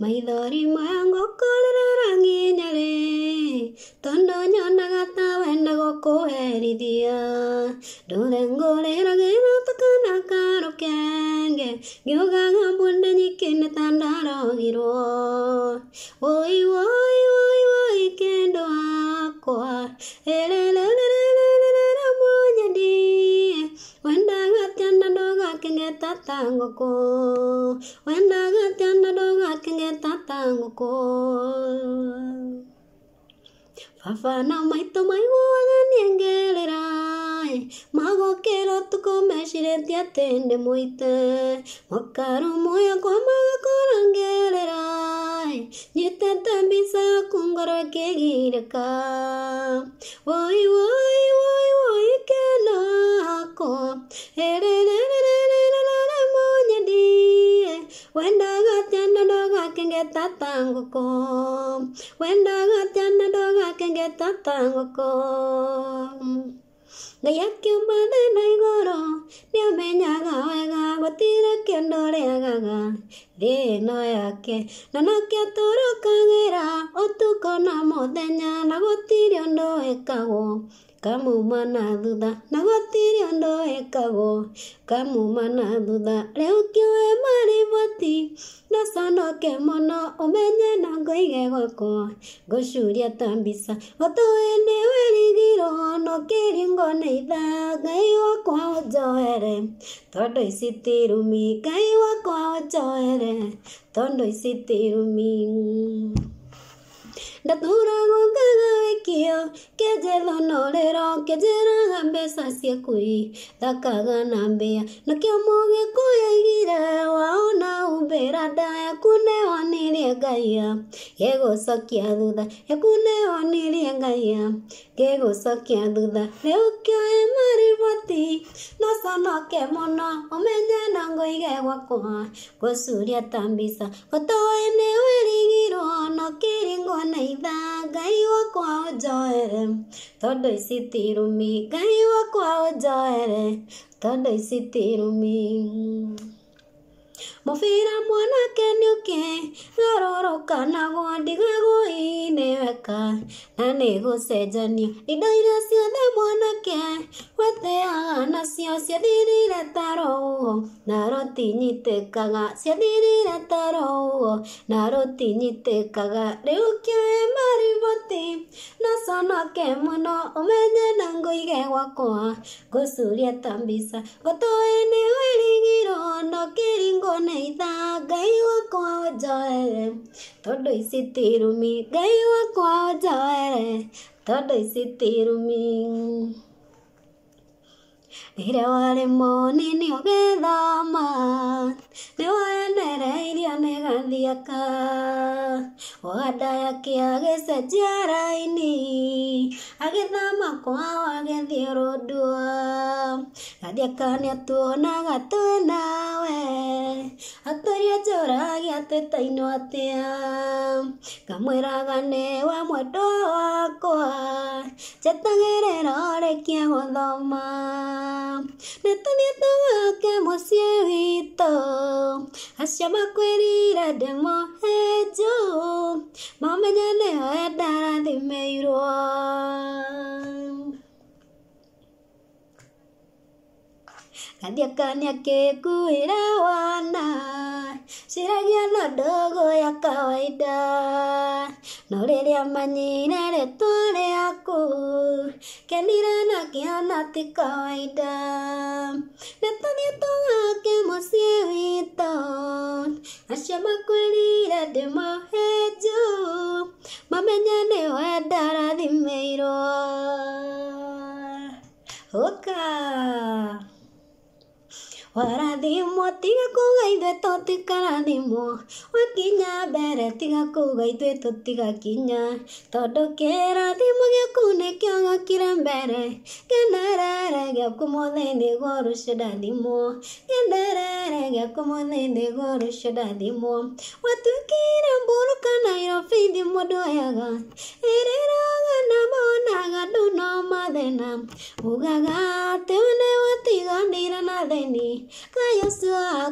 Maithori maya ngũkũrĩra rangi nyarĩ tondũ nyonaga ta wenda gũkũherithia ndũre ngũrĩragĩra tũkana ka rũkenge ngiugaga mbũnde nyikĩne ta ndarogirwo woi woi woi woi kĩndũ wakwa ĩrĩ When tatangoko wendaga tiandadoga kenge tatangoko fafana maito maiwaga niengelerai magokero tuko meshireti atende moite mokaro moyo kwa magakora ngelerai nyitete mbisa kungoro kegireka woi woi woi woi kenako ererere tangoko wenda gatana doga kenge tatangoko gayakyo bade naigoro niamenyaga wega gutira kĩondo rĩagaga thĩno yake na nokĩo tũrũkagĩra ũtukũ na mũthenya na gũtirĩ ũndũ ĩkagwo kamuma na thutha na gũtirĩ ũndũ ĩkagwo kamuma na thutha rĩu kĩũĩ mariboti no conoke mũno ũmenye na ngoige gwakwa ngũcuria ta mbica ũtũĩnĩ wĩrigirwo no kĩringo nĩ ithaa ngai wakwa ũnjoere tondũ ici ti rumi ngai wakwa ũnjoere tondũ ici ti rumi ndaturagwo gĩkĩo kenjerwo norero kenjeraga mbeca ciakui thakaga na mbĩa nakĩo mũgĩkũyaigire waona umbĩra ndaya kunewonirie ngaiya gĩgũcokia thutha ekunewonirie ngaiya gĩgũcokia thutha rĩu kĩoe mariboti noconoke mũno ũmenye na ngũige gwakwa ngũcuria ta mbica gũtoĩ nĩ wĩrigirwo no kĩringwo na Aida ganhou qual joere, todo esse tiro me ganhou qual joere, todo esse tiro me. mubira mwanake nĩũke garoroka naguo ndigagũi-inĩ weka na nĩ gũcenjania indo iria ciothe mwanake weteaga nacio ciathirire taro ũguo naro tinyitĩkaga ciathirire taro ũguo naro tinyitĩkaga rĩu kĩoe mariboti na conoke mũno ũmenye na ngũige gwakwa ngũcuria ta mbica ngũtũĩ nĩ wĩrigirwo no kĩringwo Naidha gaiwa kwao joere todo isitirumi gaiwa kwao joere todo Rĩrĩa warĩ mũnini ũgĩthoma nĩ wenereirio nĩ gathiaka wandayaki agĩcenjia raini agĩthama kwao agĩthiĩ rũndua gathiaka nĩ atuonaga twĩnawe atũria njũragi atĩtainwo atĩa ngamwĩraga nĩ wa mwendwa wakwa njetagĩrĩra ũrĩkie gũthoma Netanyahu wake mũciĩ witũ, acio makwĩrira ndĩmohe njũũ, mamenye nĩyo endarathimĩirwo. Gathiĩ akania kĩkuĩra wana si lagiano dogo ya kawaida, no na rĩrĩa manyine rĩtwa rĩaku kenire nakiona ti kawaida, nĩtũthiĩ tũgake mũciĩ witũ, acio makwĩrire ndĩmohe juu, mamenye nĩwe ndarathimĩirwo ũka ಹೊರದಿಮ್ಮೊತ್ತಿಗೂಗೈದ್ವೆ ತೊತ್ತಿಕ್ಕನ ದಿಮ್ಮು ಒಕ್ಕಿಂಜ ಬೆರೆತ್ತಿಗ ಕೂಗೈದ್ವೆ ತೊತ್ತಿಗ ಕಿಂಜ ತೊಡಕ್ಕೆ ರಾದಿಮ್ಮಗೆ ಕೂನೆ ಕ್ಯಂಗ ಕಿರಂ ಬೇರೆ ಕೆಂಡರಗೆ ಕುಮೋದೇಂದಿ ಗೋರುಷಡ ದಿಮ್ಮು ಕೆಂಡರಗೆ ಕುಮೋದೇಂದಿ ಗೋರುಷಡ ದಿಮ್ಮು ಒತ್ತು ಕಿರಂ ಬೋರು ಕನೈರೋ ಫಿದಿ ಮೊಡೋಯಾಗ ಎರೆರಾಗ ನಮೋನಾಗ ಡುನೋ ಮದೆನ ಉಗಗ ತೆವನೆ ಒತ್ತಿಗ ನೀರನದೆನಿ Cayó su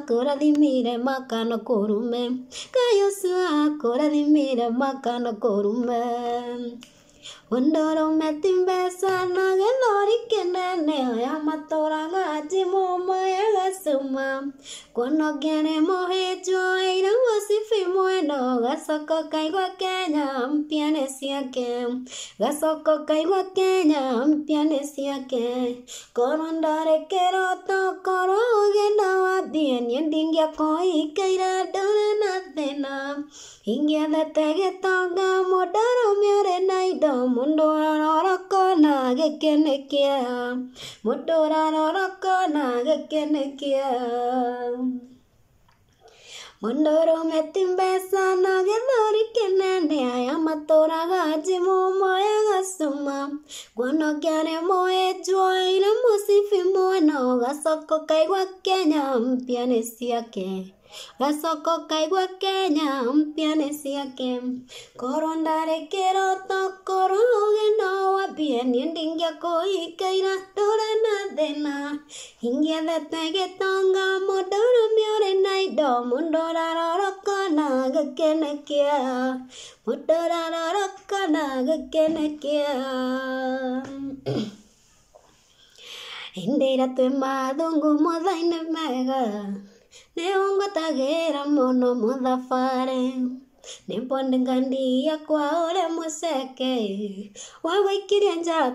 cora de mire macano corume. Cayó su cora de mire macano corume. ಒಂಡೋರೊಮ್ಮೆ ತಿಂಬೆಸ ನಗೆ ನೋಡಿಕೆ ನಾನೆ ಅಮ್ಮತ್ತೋರಾಗ ಅಜ್ಜಿ ಮೊಮ್ಮಯಳ ಸುಮ್ಮ ಕೊನ್ನೊಗ್ಗೆನೆ ಮೊಹೆ ಜೋಯ್ರ ಒಸಿಫಿ ಮೊಯ್ ನೋಗ ಸೊಕ್ಕ ಕೈಗೊಕ್ಕೆ ನಂಪ್ಯನೆ ಸಿಯಕ್ಕೆ ಗಸೊಕ್ಕ ಕೈಗೊಕ್ಕೆ ನಂಪ್ಯನೆ ಸಿಯಕ್ಕೆ ಕೊರೊಂಡರೆ ಕೆರೋತ ಕೊರೋಗೆ ನವ ದಿಯನ್ ಎಂದಿಂಗ್ಯ ಕೋಯಿ ಕೈರ ಡೋರ ನದ್ದೇನ Ingia tegetonga mũndoro miore na indo mũndũ aroroko na gĩkenekia mũndũ aroroko na gĩkenekia mũndũrũme ti mbeca na gĩthũri kĩnene aya matũraga njimu moyaga cuma nguonokia nĩ mũhĩnjwo ire mũcibi mwena ũgacoka ũkaigua Kenya mpya nĩ ciake Gasoko kaiguakeña umpianesiakem Korondare kero to koroge no wapien Yending yako ikeira dore na dena Hingia datege tonga modoro miore naido Mundora roroko na gakene kia Mundora roroko na gakene kia Indira tu madungu modaine mega nĩũngwatagĩra mũno mũthabarĩ nĩmbondingandia kwa ũrĩa mũceke wagwĩkirie njara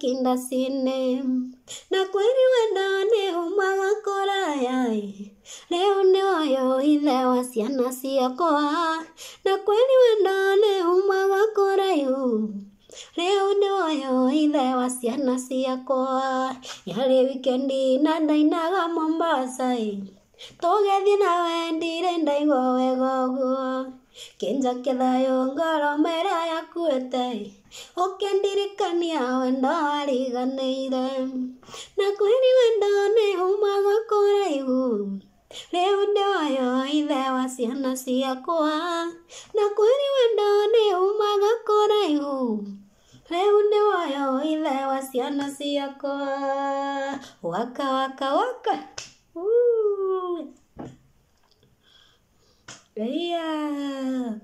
kinda sine na kweri wendo nĩumaga kũraya rĩu nĩũyũ ithe wa ciana ciakwa na kweri wendo nĩumaga kũraihu rĩu nĩũyũ ithe wa ciana ciakwa yarĩ wikendi na ndainaga Mombasa toge thie nawe ndire ndaigua wega ũguo kĩnjaketha yũngoro mera yakuĩte ũkendirikania wendo wariganĩire na kwĩri wendo nĩ humaga kũraihu rĩu ndĩoyo ithe wa ciana ciakwa na kwĩri wendo nĩ humaga kũraihu rĩu ndĩoyo ithe wa ciana ciakwa waka waka waka uh. Yeah.